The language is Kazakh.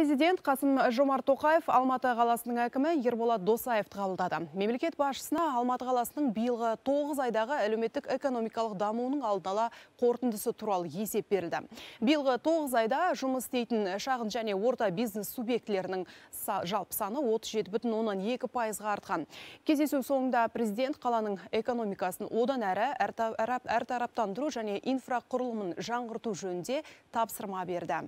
Президент Қасым Жомарт Тоқаев Алматы қаласының әкімі Ерболат Досаевты қабылдады. Мемлекет басшысына Алматы қаласының биылғы 9 айдағы әлеуметтік экономикалық дамуының алдын ала қорытындысы туралы есеп берілді. Биылғы 9 айда жұмыс істейтін шағын және орта бизнес субъектілерінің жалпы саны 37,2 пайызға артқан. Кездесу соңында президент қаланың экономикасын одан әрі әртараптандыру және инфрақұрылымын жаңғырту жөнінде тапсырма берді.